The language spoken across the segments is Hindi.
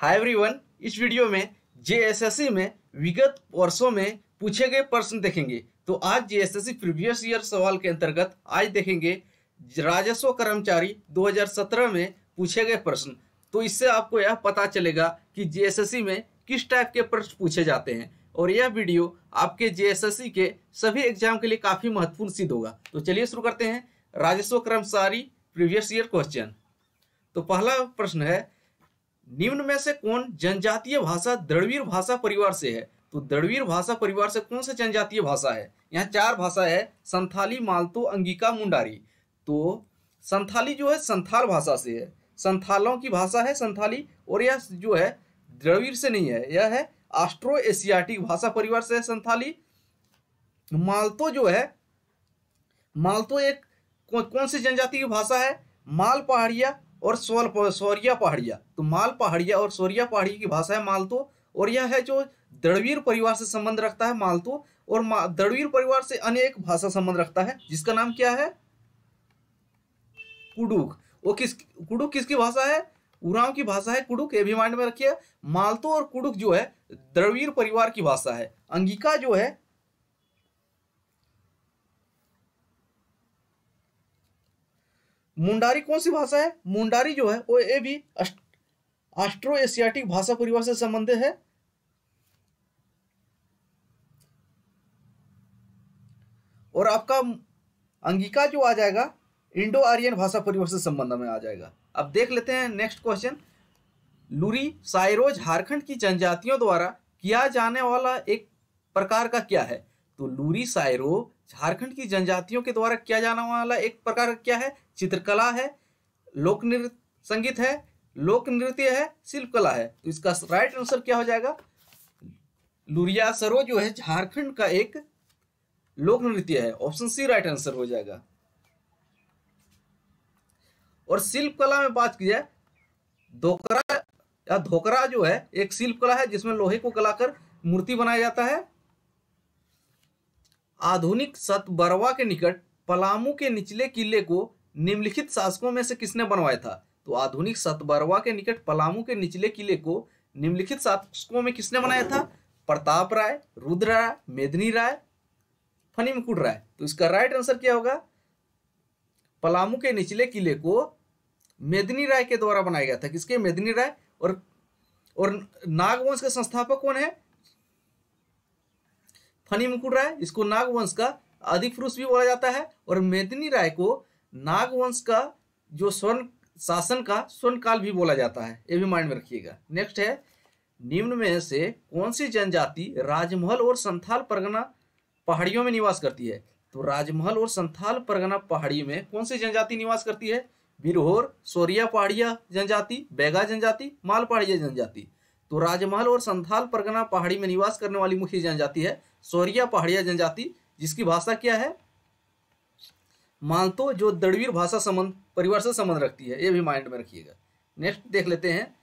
हाय एवरीवन इस वीडियो में जेएसएससी में विगत वर्षों में पूछे गए प्रश्न देखेंगे तो आज जेएसएससी प्रीवियस ईयर सवाल के अंतर्गत आज देखेंगे राजस्व कर्मचारी 2017 में पूछे गए प्रश्न तो इससे आपको यह पता चलेगा कि जेएसएससी में किस टाइप के प्रश्न पूछे जाते हैं और यह वीडियो आपके जेएसएससी के सभी एग्जाम के लिए काफ़ी महत्वपूर्ण सिद्ध होगा तो चलिए शुरू करते हैं राजस्व कर्मचारी प्रीवियस ईयर क्वेश्चन तो पहला प्रश्न है निम्न में से कौन जनजातीय भाषा द्रविड़ भाषा परिवार से है तो द्रविड़ भाषा परिवार से कौन सा जनजातीय भाषा है यहाँ चार भाषा है संथाली मालतो अंगिका मुंडारी तो संथाली जो है संथाल भाषा से है संथालों की भाषा है संथाली और यह जो है द्रविड़ से नहीं है यह है आस्ट्रो एशियाटिक भाषा परिवार से है संथाली मालतो जो है मालतो एक कौन सी जनजाति की भाषा है माल पहाड़िया और सोल सौरिया पहाड़िया तो माल पहाड़िया और सौरिया पहाड़ी की भाषा है मालतो और यह है जो दड़वीर परिवार से संबंध रखता है मालतो और मा, दड़वीर परिवार से अनेक भाषा संबंध रखता है जिसका नाम क्या है कुडुक वो किस कुडुक किसकी भाषा है उराव की भाषा है कुडुक ये भी माइंड में रखिए मालतो और कुडुक जो है द्रवीर परिवार की भाषा है अंगिका जो है मुंडारी कौन सी भाषा है मुंडारी जो है वो ये भी ऑस्ट्रो एशियाटिक भाषा परिवार से संबंधित है और आपका अंगिका जो आ जाएगा इंडो आर्यन भाषा परिवार से संबंध में आ जाएगा अब देख लेते हैं नेक्स्ट क्वेश्चन लुरी साइरो झारखंड की जनजातियों द्वारा किया जाने वाला एक प्रकार का क्या है तो लूरी सायरो झारखंड की जनजातियों के द्वारा किया जाने वाला एक प्रकार क्या है चित्रकला है लोक नृत्य संगीत है लोक नृत्य है शिल्पकला है तो इसका राइट आंसर क्या हो जाएगा लुरिया सरो जो है झारखंड का एक लोक नृत्य है ऑप्शन सी राइट आंसर हो जाएगा और शिल्पकला में बात की जाए धोकरा या धोकरा जो है एक शिल्पकला है जिसमें लोहे को गलाकर मूर्ति बनाया जाता है आधुनिक सतबरवा के निकट पलामू के निचले किले को निम्नलिखित शासकों में से किसने बनवाया था तो आधुनिक सतबरवा के निकट पलामू के निचले किले को निम्नलिखित शासकों में किसने बनाया था प्रताप राय रुद्र राय मेदनी राय फनी मुकुट राय तो इसका राइट आंसर क्या होगा पलामू के निचले किले को मेदनी राय के द्वारा बनाया गया था किसके मेदनी राय और और नागवंश के संस्थापक कौन है फनी मुकुट राय इसको नागवंश का अधिपुरुष भी बोला जाता है और मेदिनी राय को नागवंश का जो स्वर्ण शासन का स्वर्ण काल भी बोला जाता है ये भी माइंड में रखिएगा नेक्स्ट है निम्न में से कौन सी जनजाति राजमहल और संथाल परगना पहाड़ियों में निवास करती है तो राजमहल और संथाल परगना पहाड़ी में कौन सी जनजाति निवास करती है बिरहोर सोरिया पहाड़िया जनजाति बैगा जनजाति माल पहाड़िया जनजाति तो राजमहल और संथाल परगना पहाड़ी में निवास करने वाली मुख्य जनजाति है सौरिया पहाड़िया जनजाति जिसकी भाषा क्या है मानतो जो दड़वीर भाषा संबंध परिवार से संबंध रखती है ये भी माइंड में रखिएगा नेक्स्ट देख लेते हैं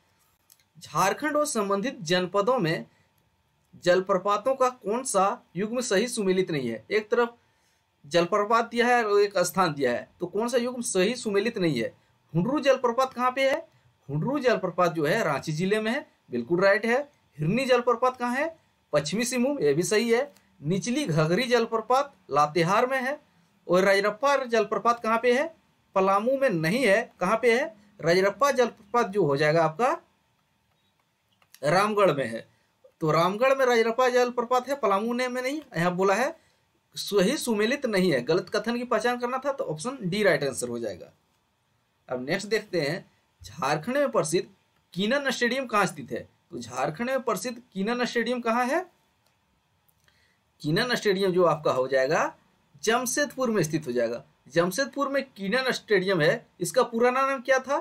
झारखंड और संबंधित जनपदों में जलप्रपातों का कौन सा युग में सही सुमिलित नहीं है एक तरफ जलप्रपात दिया है और एक स्थान दिया है तो कौन सा युग सही सुमिलित नहीं है हुडरू जलप्रपात कहाँ पे है हुडरू जलप्रपात जो है रांची जिले में है बिल्कुल राइट है हिरनी जलप्रपात कहाँ है पश्चिमी सिंहभूम ये भी सही है निचली घघरी जलप्रपात लातेहार में है और रजरप्पा जलप्रपात कहाँ पे है पलामू में नहीं है कहाँ पे है रजरप्पा जलप्रपात जो हो जाएगा आपका रामगढ़ में है तो रामगढ़ में रजरप्पा जलप्रपात है पलामू ने में नहीं यहाँ बोला है सही सुमेलित नहीं है गलत कथन की पहचान करना था तो ऑप्शन डी राइट आंसर हो जाएगा अब नेक्स्ट देखते हैं झारखंड में प्रसिद्ध कीनन स्टेडियम कहाँ स्थित है तो झारखंड में प्रसिद्ध किनन स्टेडियम कहाँ है किनन स्टेडियम जो आपका हो जाएगा जमशेदपुर में स्थित हो जाएगा जमशेदपुर में किनन स्टेडियम है इसका पुराना नाम क्या था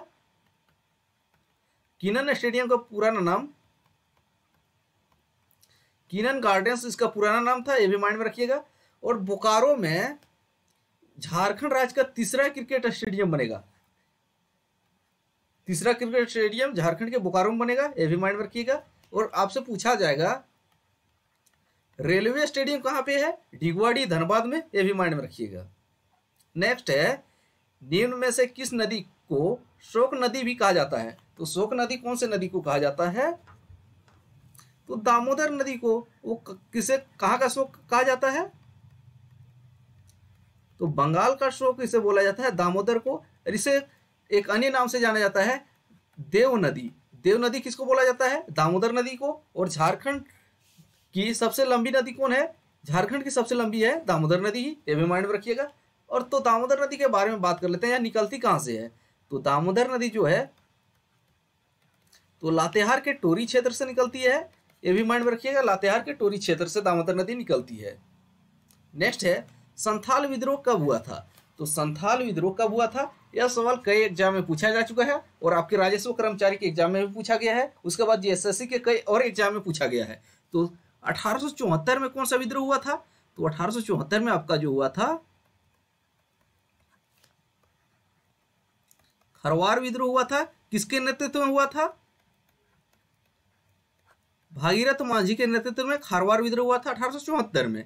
किनन स्टेडियम का पुराना नाम किनन गार्डन्स इसका पुराना नाम था ये भी माइंड में रखिएगा और बोकारो में झारखंड राज्य का तीसरा क्रिकेट स्टेडियम बनेगा तीसरा क्रिकेट स्टेडियम झारखंड के बोकारो में बनेगा ये भी माइंड में रखिएगा और आपसे पूछा जाएगा रेलवे स्टेडियम कहाँ पे है डिगवाड़ी धनबाद में ये भी माइंड में रखिएगा नेक्स्ट है निम्न में से किस नदी को शोक नदी भी कहा जाता है तो शोक नदी कौन से नदी को कहा जाता है तो दामोदर नदी को वो किसे कहा का शोक कहा जाता है तो बंगाल का शोक इसे बोला जाता है दामोदर को इसे एक अन्य नाम से जाना जाता है देव नदी देव नदी किसको बोला जाता है दामोदर नदी को और झारखंड की सबसे लंबी नदी कौन है झारखंड की सबसे लंबी है दामोदर नदी ही ये भी माइंड में रखिएगा और तो दामोदर नदी के बारे में बात कर लेते हैं या निकलती कहाँ से है तो दामोदर नदी जो है तो लातेहार के टोरी क्षेत्र से निकलती है ये भी माइंड में रखिएगा लातेहार के टोरी क्षेत्र से दामोदर नदी निकलती है नेक्स्ट है संथाल विद्रोह कब हुआ था तो संथाल विद्रोह कब हुआ था यह सवाल कई एग्जाम में पूछा जा चुका है और आपके राजस्व कर्मचारी के एग्जाम में भी पूछा गया है उसके बाद जीएसएससी के कई और एग्जाम में पूछा गया है तो अठारह में कौन सा विद्रोह हुआ था तो अठारह में आपका जो हुआ था खरवार विद्रोह हुआ था किसके नेतृत्व में हुआ था भागीरथ मांझी के नेतृत्व में खारवार विद्रोह हुआ था अठारह में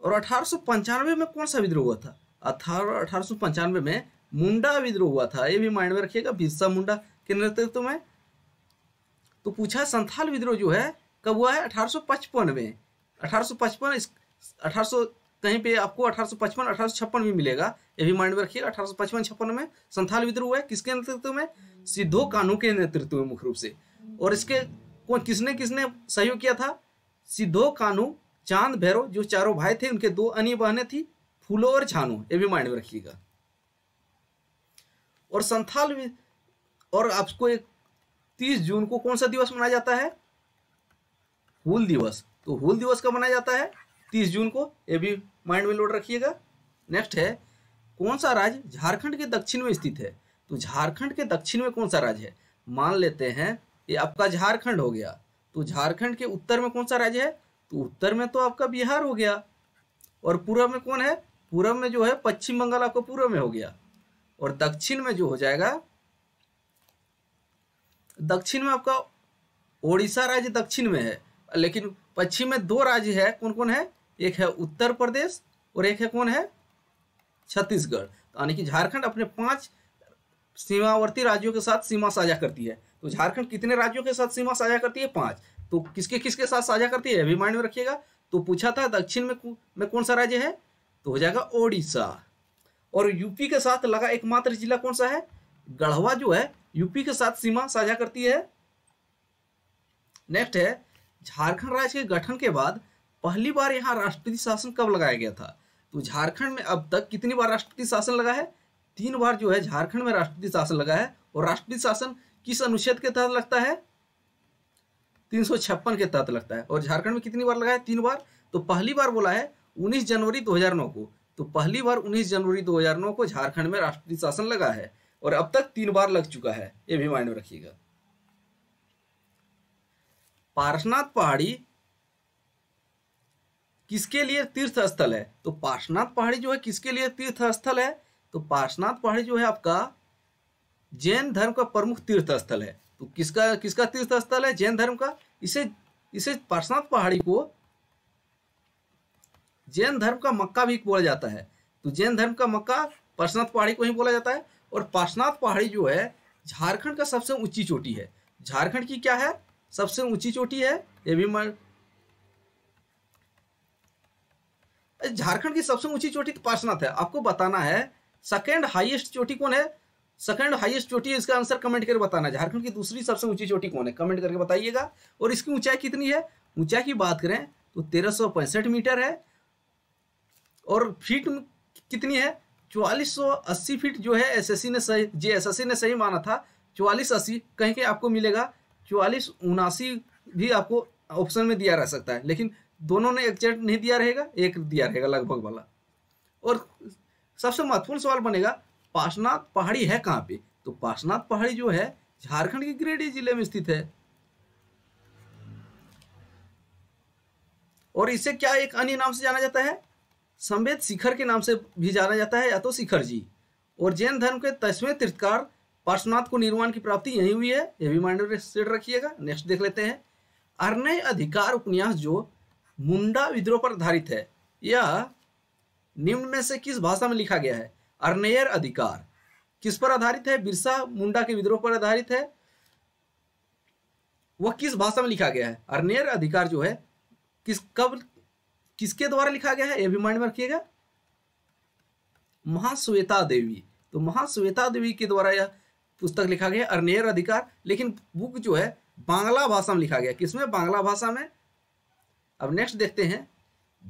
और अठारह में कौन सा विद्रोह हुआ था अठारह में मुंडा विद्रोह हुआ था ये भी माइंड में रखिएगा बिरसा मुंडा के नेतृत्व में तो पूछा संथाल विद्रोह जो है कब हुआ है 1855 में 1855 इस 1800 कहीं पे आपको 1855 1856 भी मिलेगा ये भी माइंड में रखिएगा 1855 छप्पन में संथाल विद्रोह हुआ है किसके नेतृत्व में सिद्धो कानू के नेतृत्व में मुख्य रूप से और इसके कौन किसने किसने सहयोग किया था सिद्धो कानू चांद भैरव जो चारों भाई थे उनके दो अन्य बहनें थी फूलों और छानो ये भी माइंड में रखिएगा और संथाल और आपको एक तीस जून को कौन सा दिवस मनाया जाता है हुल दिवस तो हुल दिवस का मनाया जाता है तीस जून को ये भी माइंड में लोड रखिएगा नेक्स्ट है कौन सा राज्य झारखंड के दक्षिण में स्थित है तो झारखंड के दक्षिण में कौन सा राज्य है मान लेते हैं ये आपका झारखंड हो गया तो झारखंड के उत्तर में कौन सा राज्य है तो उत्तर में तो आपका बिहार हो गया और पूर्व में कौन है पूर्व में जो है पश्चिम बंगाल आपको पूर्व में हो गया और दक्षिण में जो हो जाएगा दक्षिण में आपका ओडिशा राज्य दक्षिण में है लेकिन पश्चिम में दो राज्य है कौन कौन है एक है उत्तर प्रदेश और एक है कौन है छत्तीसगढ़ यानी कि झारखंड अपने पांच सीमावर्ती राज्यों के साथ सीमा साझा करती है तो झारखंड कितने राज्यों के साथ सीमा साझा करती है पांच तो किसके किसके साथ साझा करती है अभी माइंड में रखिएगा तो पूछा था दक्षिण में में कौन सा राज्य है तो हो जाएगा ओडिशा और यूपी के साथ लगा एकमात्र जिला कौन सा है गढ़वा जो है यूपी के साथ सीमा साझा करती है नेक्स्ट है झारखंड राज्य के गठन के बाद पहली बार यहाँ राष्ट्रपति शासन कब लगाया गया था तो झारखंड में अब तक कितनी बार राष्ट्रपति शासन लगा है तीन बार जो है झारखंड में राष्ट्रपति शासन लगा है और राष्ट्रपति शासन किस अनुच्छेद के तहत लगता है तीन के तहत लगता है और झारखंड में कितनी बार लगा है तीन बार तो पहली बार बोला है 19 जनवरी 2009 को तो पहली बार 19 जनवरी 2009 को झारखंड में राष्ट्रपति शासन लगा है और अब तक तीन बार लग चुका है ये भी माइंड में रखिएगा पार्शनाथ पहाड़ी किसके लिए तीर्थ स्थल है तो पार्शनाथ पहाड़ी जो है किसके लिए तीर्थ स्थल है तो पार्शनाथ पहाड़ी जो है आपका जैन धर्म का प्रमुख तीर्थ स्थल है तो किसका किसका तीर्थ स्थल है जैन धर्म का इसे इसे पार्शनाथ पहाड़ी को जैन धर्म का मक्का भी बोला जाता है तो जैन धर्म का मक्का पार्शनाथ पहाड़ी को ही बोला जाता है और पार्शनाथ पहाड़ी जो है झारखंड का सबसे ऊंची चोटी है झारखंड की क्या है सबसे ऊंची चोटी है ये भी मैं झारखंड की सबसे ऊंची चोटी तो पार्शनाथ है आपको बताना है सेकेंड हाइएस्ट चोटी कौन है सेकेंड हाइएस्ट चोटी है इसका आंसर कमेंट करके बताना झारखंड की दूसरी सबसे ऊंची चोटी कौन है कमेंट करके बताइएगा और इसकी ऊंचाई कितनी है ऊंचाई की बात करें तो तेरह मीटर है और फीट कितनी है चौवालीस सौ अस्सी फीट जो है एसएससी ने सही जी एसएससी ने सही माना था चौवालीस अस्सी कहीं कहीं आपको मिलेगा चौवालीस उनासी भी आपको ऑप्शन में दिया रह सकता है लेकिन दोनों ने एक्जेक्ट नहीं दिया रहेगा एक दिया रहेगा लगभग वाला और सबसे महत्वपूर्ण सवाल बनेगा पाशनाथ पहाड़ी है कहाँ पे तो पाशनाथ पहाड़ी जो है झारखंड के गिरिडीह जिले में स्थित है और इसे क्या एक अन्य नाम से जाना जाता है संवेद शिखर के नाम से भी जाना जाता है या तो शिखर जी और जैन धर्म के दसवें तीर्थकार पार्श्वनाथ को निर्माण की प्राप्ति यही हुई है यह भी माइंड सेट रखिएगा नेक्स्ट देख लेते हैं अर्णय अधिकार उपन्यास जो मुंडा विद्रोह पर आधारित है यह निम्न में से किस भाषा में लिखा गया है अरनेयर अधिकार किस पर आधारित है बिरसा मुंडा के विद्रोह पर आधारित है वह किस भाषा में लिखा गया है अरनेयर अधिकार जो है किस कब किसके द्वारा लिखा गया है यह भी माइंड में रखिएगा महाश्वेता देवी तो महाश्वेता देवी के द्वारा यह पुस्तक लिखा गया अर्नेर अधिकार लेकिन बुक जो है बांग्ला भाषा में लिखा गया किसमें बांग्ला भाषा में अब नेक्स्ट देखते हैं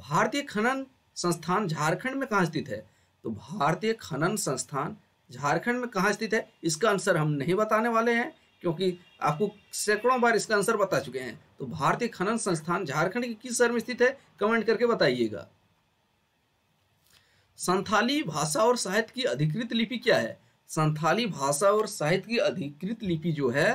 भारतीय खनन संस्थान झारखंड में कहा स्थित है तो भारतीय खनन संस्थान झारखंड में कहा स्थित है इसका आंसर हम नहीं बताने वाले हैं क्योंकि आपको सैकड़ों बार इसका आंसर बता चुके हैं तो भारतीय खनन संस्थान झारखंड के किस शहर में स्थित है कमेंट करके बताइएगा संथाली भाषा और साहित्य की अधिकृत लिपि क्या है संथाली भाषा और साहित्य की अधिकृत लिपि जो है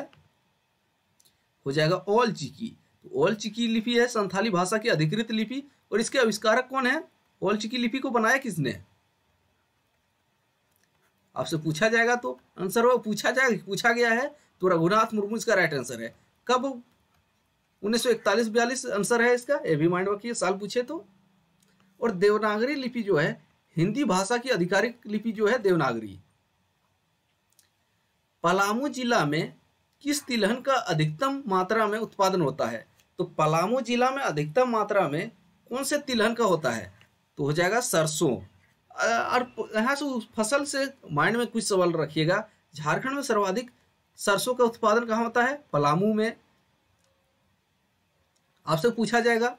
हो जाएगा ओल चिकी तो ओल चिकी लिपि है संथाली भाषा की अधिकृत लिपि और इसके आविष्कारक कौन है ओल चिकी लिपि को बनाया किसने आपसे पूछा जाएगा तो आंसर वो पूछा जाएगा पूछा गया है तो रघुनाथ मुर्मू इसका राइट आंसर है कब 1941-42 आंसर है इसका ये भी माइंड रखिए साल पूछे तो और देवनागरी लिपि जो है हिंदी भाषा की आधिकारिक लिपि जो है देवनागरी पलामू जिला में किस तिलहन का अधिकतम मात्रा में उत्पादन होता है तो पलामू जिला में अधिकतम मात्रा में कौन से तिलहन का होता है तो हो जाएगा सरसों और यहाँ से उस फसल से माइंड में कुछ सवाल रखिएगा झारखंड में सर्वाधिक सरसों का उत्पादन कहाँ होता है पलामू में आपसे पूछा जाएगा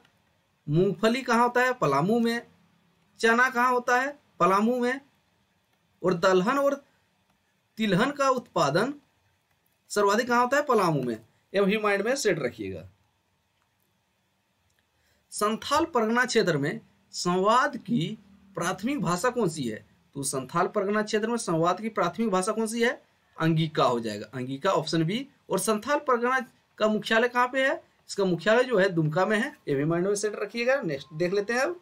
मूंगफली कहाँ होता है पलामू में चना कहाँ होता है पलामू में और दलहन और तिलहन का उत्पादन सर्वाधिक कहाँ होता है पलामू में ये भी माइंड में सेट रखिएगा संथाल परगना क्षेत्र में संवाद की प्राथमिक भाषा कौन सी है तो संथाल परगना क्षेत्र में संवाद की प्राथमिक भाषा कौन सी है अंगिका हो जाएगा अंगिका ऑप्शन बी और संथाल परगना का मुख्यालय कहाँ पे है इसका मुख्यालय जो है दुमका में है ये भी माइंड में सेट रखिएगा नेक्स्ट देख लेते हैं अब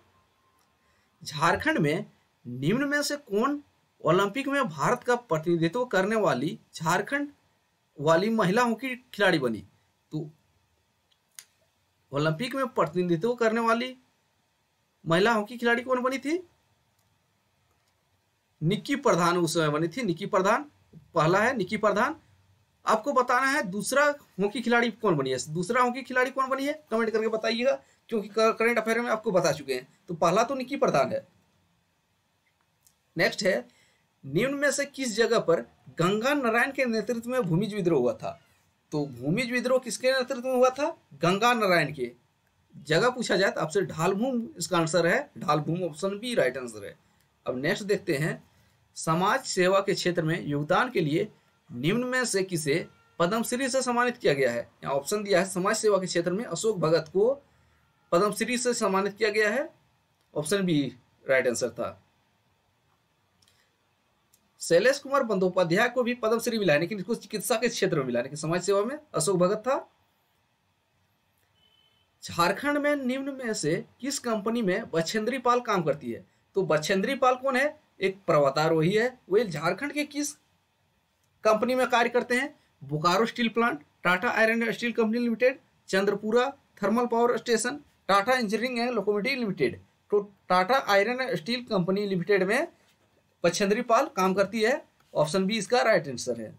झारखंड में निम्न में से कौन ओलंपिक में भारत का प्रतिनिधित्व करने वाली झारखंड वाली महिला हॉकी खिलाड़ी बनी तो ओलंपिक में प्रतिनिधित्व करने वाली महिला हॉकी खिलाड़ी कौन बनी थी निक्की प्रधान उस समय बनी थी निक्की प्रधान पहला है निकी प्रधान आपको बताना है दूसरा हॉकी खिलाड़ी कौन बनी है दूसरा हॉकी खिलाड़ी कौन बनी है कमेंट करके बताइएगा क्योंकि करंट अफेयर में आपको बता चुके हैं तो पहला तो निकी प्रधान है नेक्स्ट है निम्न में से किस जगह पर गंगा नारायण के नेतृत्व में भूमिज विद्रोह हुआ था तो भूमिज विद्रोह किसके नेतृत्व में हुआ था गंगा नारायण के जगह पूछा जाए तो आपसे ढालभूम इसका आंसर है Dhalbhum option B right answer है अब नेक्स्ट देखते हैं समाज सेवा के क्षेत्र में योगदान के लिए निम्न में से किसे पद्मश्री से सम्मानित किया गया है यहाँ ऑप्शन दिया है समाज सेवा के क्षेत्र में अशोक भगत को पद्मश्री से सम्मानित किया गया है ऑप्शन बी राइट आंसर था शैलेश कुमार बंदोपाध्याय को भी पद्मश्री मिला लेकिन इसको चिकित्सा के क्षेत्र में मिला लेकिन समाज सेवा में अशोक भगत था झारखंड में निम्न में से किस कंपनी में बछेंद्री पाल काम करती है तो बछेंद्री पाल कौन है एक पर्वतारोही है वे झारखंड के किस कंपनी में कार्य करते हैं Bokaro steel plant Tata iron and steel company limited Chandrapura thermal power station Tata engineering and locomotive limited तो Tata iron and steel company limited में पच्छेंद्री पाल काम करती है ऑप्शन बी इसका राइट आंसर है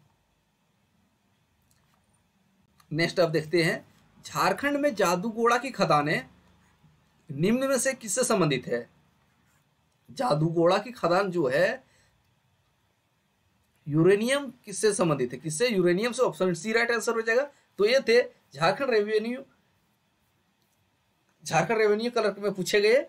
नेक्स्ट आप देखते हैं झारखंड में जादूगोड़ा की खदानें निम्न में से किससे संबंधित है जादूगोड़ा की खदान जो है यूरेनियम किससे संबंधित है किससे यूरेनियम से ऑप्शन सी राइट आंसर हो जाएगा तो ये थे Jharkhand revenue Jharkhand revenue colour में पूछे गए